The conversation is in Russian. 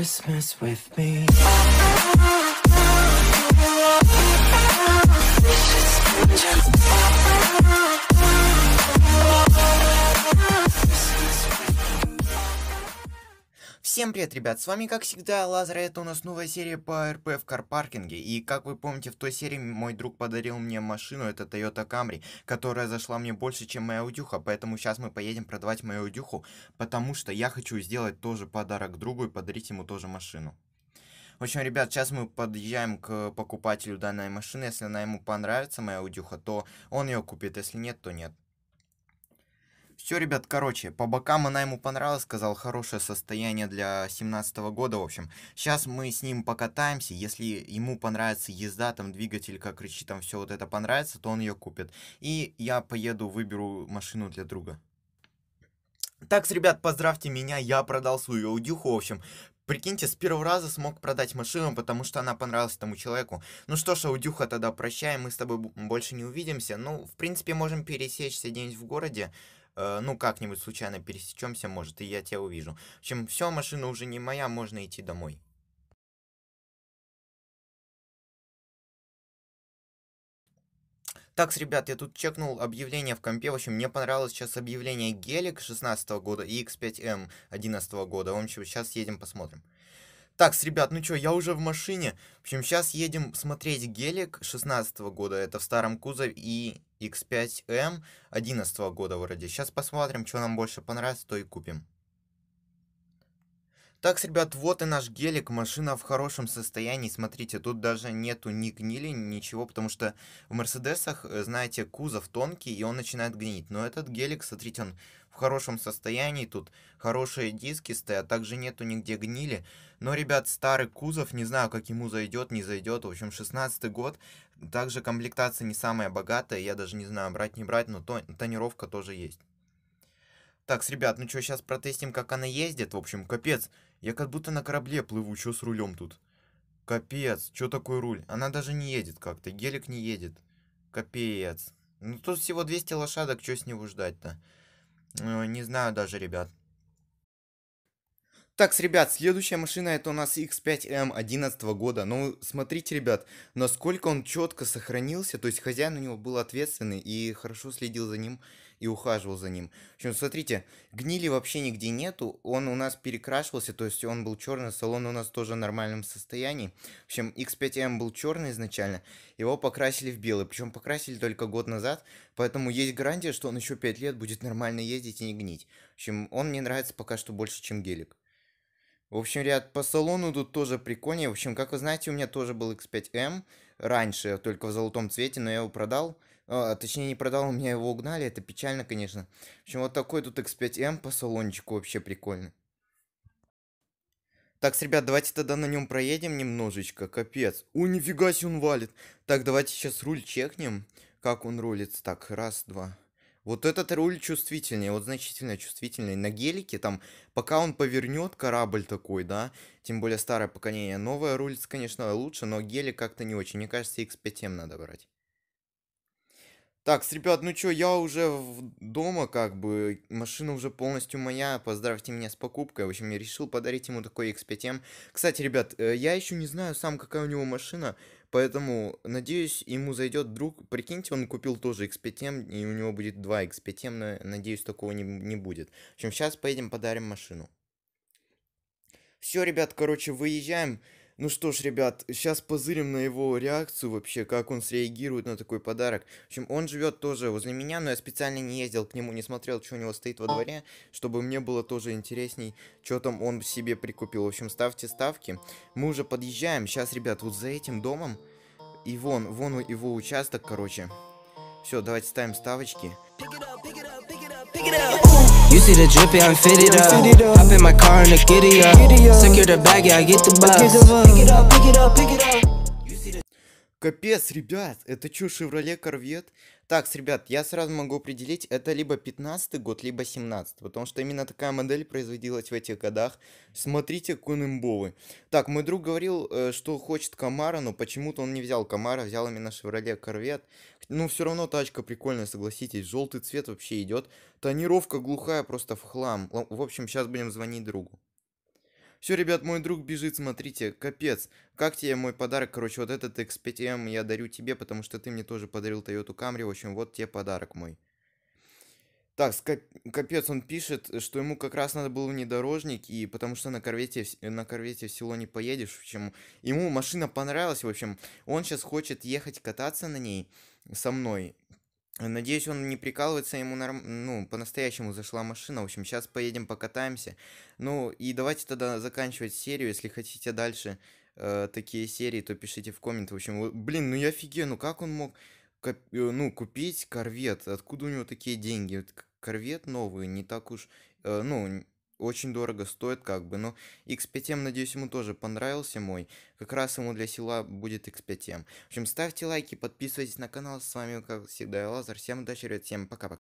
Christmas with me. Всем привет, ребят, с вами как всегда Лазар, а это у нас новая серия по РП в карпаркинге, и как вы помните, в той серии мой друг подарил мне машину, это Toyota Camry, которая зашла мне больше, чем моя удюха, поэтому сейчас мы поедем продавать мою удюху, потому что я хочу сделать тоже подарок другу и подарить ему тоже машину. В общем, ребят, сейчас мы подъезжаем к покупателю данной машины, если она ему понравится, моя удюха, то он ее купит, если нет, то нет. Все, ребят, короче, по бокам она ему понравилась, сказал, хорошее состояние для 17 -го года, в общем. Сейчас мы с ним покатаемся, если ему понравится езда, там двигатель, как рычит, там все вот это понравится, то он ее купит. И я поеду, выберу машину для друга. Так, ребят, поздравьте меня, я продал свою аудюху, в общем, Прикиньте, с первого раза смог продать машину, потому что она понравилась тому человеку. Ну что ж, Аудюха, тогда прощаем, мы с тобой больше не увидимся. Ну, в принципе, можем пересечься где-нибудь в городе. Э, ну, как-нибудь случайно пересечемся, может, и я тебя увижу. В общем, все, машина уже не моя, можно идти домой. Так, ребят, я тут чекнул объявление в компе. В общем, мне понравилось сейчас объявление Гелик 16 -го года и X5M 11 -го года. В общем, сейчас едем посмотрим. Так, ребят, ну чё, я уже в машине. В общем, сейчас едем смотреть гелик 16 -го года, это в старом кузове, и X5M 11 -го года вроде. Сейчас посмотрим, что нам больше понравится, то и купим. Так, ребят, вот и наш гелик. Машина в хорошем состоянии. Смотрите, тут даже нету ни гнили, ничего, потому что в Мерседесах, э, знаете, кузов тонкий, и он начинает гнить. Но этот гелик, смотрите, он в хорошем состоянии. Тут хорошие диски стоят, также нету нигде гнили. Но, ребят, старый кузов, не знаю, как ему зайдет, не зайдет. В общем, 16-й год. Также комплектация не самая богатая. Я даже не знаю, брать, не брать, но тонировка тоже есть. Так, ребят, ну что, сейчас протестим, как она ездит. В общем, капец. Я как будто на корабле плыву, что с рулем тут? Капец, что такой руль? Она даже не едет как-то, гелик не едет. Капец. Ну тут всего 200 лошадок, что с него ждать-то? Ну, не знаю даже, ребят. Так, ребят, следующая машина это у нас X5M 11 эм года. Ну, смотрите, ребят, насколько он четко сохранился. То есть хозяин у него был ответственный и хорошо следил за ним и ухаживал за ним. В общем, смотрите, гнили вообще нигде нету, он у нас перекрашивался, то есть он был черный, салон у нас тоже в нормальном состоянии. В общем, X5M эм был черный изначально, его покрасили в белый, причем покрасили только год назад, поэтому есть гарантия, что он еще 5 лет будет нормально ездить и не гнить. В общем, он мне нравится пока что больше, чем гелик. В общем, ряд по салону тут тоже прикольнее. В общем, как вы знаете, у меня тоже был X5M эм раньше, только в золотом цвете, но я его продал. А, точнее, не продал, у меня его угнали, это печально, конечно. В общем, вот такой тут X5M по салончику вообще прикольный. Так, ребят, давайте тогда на нем проедем немножечко, капец. О, нифига себе он валит. Так, давайте сейчас руль чекнем, как он рулится. Так, раз, два. Вот этот руль чувствительнее, вот значительно чувствительный. На гелике там, пока он повернет корабль такой, да, тем более старое поколение. Новая рулится, конечно, лучше, но гелик как-то не очень. Мне кажется, X5M надо брать. Так, с ребят, ну чё, я уже в дома, как бы, машина уже полностью моя, поздравьте меня с покупкой. В общем, я решил подарить ему такой X5M. Кстати, ребят, э, я еще не знаю сам, какая у него машина, поэтому, надеюсь, ему зайдет друг. Прикиньте, он купил тоже X5M, и у него будет 2 X5M, но, надеюсь, такого не, не будет. В общем, сейчас поедем подарим машину. Все, ребят, короче, выезжаем. Ну что ж, ребят, сейчас позырим на его реакцию вообще, как он среагирует на такой подарок. В общем, он живет тоже возле меня, но я специально не ездил к нему, не смотрел, что у него стоит во дворе, чтобы мне было тоже интересней, что там он себе прикупил. В общем, ставьте ставки. Мы уже подъезжаем. Сейчас, ребят, вот за этим домом и вон, вон его участок, короче. Все, давайте ставим ставочки. Pick it up, pick it up, pick it up, You see the drippy, I'm fitted up. Hop in my car in the giddy up. Secure the bag, yeah, I get the bus. Pick it up, pick it up, pick it up. Капец, ребят, это чё, Шевроле Корвет? Так, ребят, я сразу могу определить, это либо 15 год, либо 17, потому что именно такая модель производилась в этих годах. Смотрите, кунымболы. Так, мой друг говорил, э, что хочет Камара, но почему-то он не взял Камара, взял именно Шевроле Корвет. Ну, все равно тачка прикольная, согласитесь, желтый цвет вообще идет. Тонировка глухая, просто в хлам. В общем, сейчас будем звонить другу. Все, ребят, мой друг бежит, смотрите, капец. Как тебе мой подарок? Короче, вот этот XPTM я дарю тебе, потому что ты мне тоже подарил Toyota Camry. В общем, вот тебе подарок мой. Так, капец, он пишет, что ему как раз надо был внедорожник, и потому что на корвете, на корвете в село не поедешь. В общем, ему машина понравилась, в общем, он сейчас хочет ехать кататься на ней со мной. Надеюсь, он не прикалывается, ему норм... ну, по-настоящему зашла машина. В общем, сейчас поедем покатаемся. Ну, и давайте тогда заканчивать серию. Если хотите дальше э, такие серии, то пишите в комменты. В общем, блин, ну я ну как он мог коп... Э, ну, купить корвет? Откуда у него такие деньги? Вот корвет новый, не так уж... Э, ну, очень дорого стоит, как бы. Но X5M, эм, надеюсь, ему тоже понравился мой. Как раз ему для села будет X5M. Эм. В общем, ставьте лайки, подписывайтесь на канал. С вами, как всегда, я Лазар. Всем удачи, ребят, всем пока-пока.